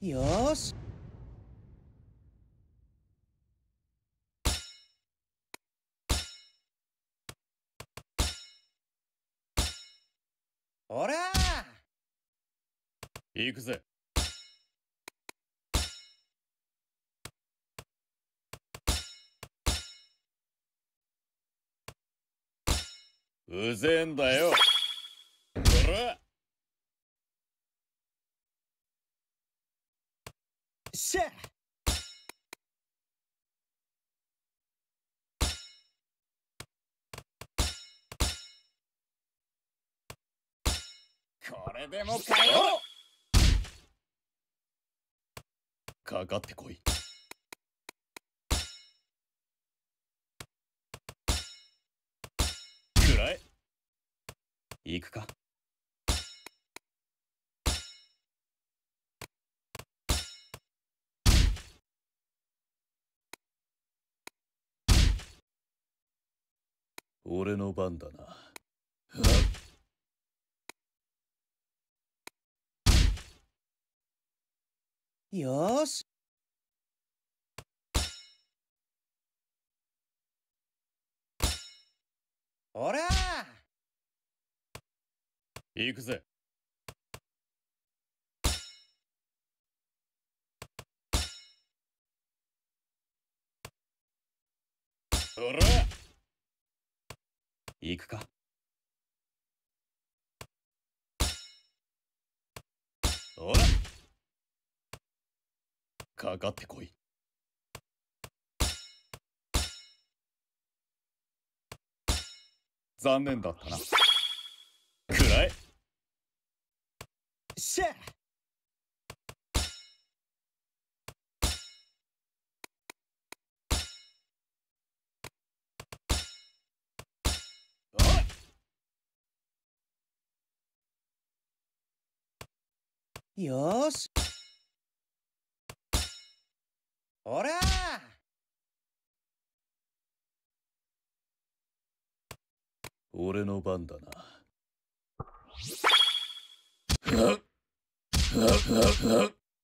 よしおら行くぜうぜえんだよ。らこれでもかよかかってこい。行くか俺の番だな。よしほら行くぜほら行くからかかってこい残念だったな。くらえ。シェよしほら俺の番だな。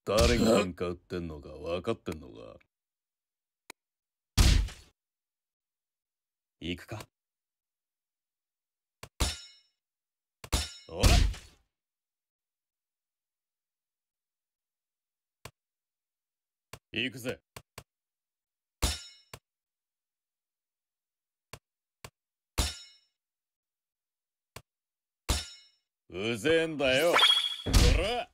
誰が喧か売ってんのか分かってんのか行くかほら行くぜ。うぜえんだよ。ら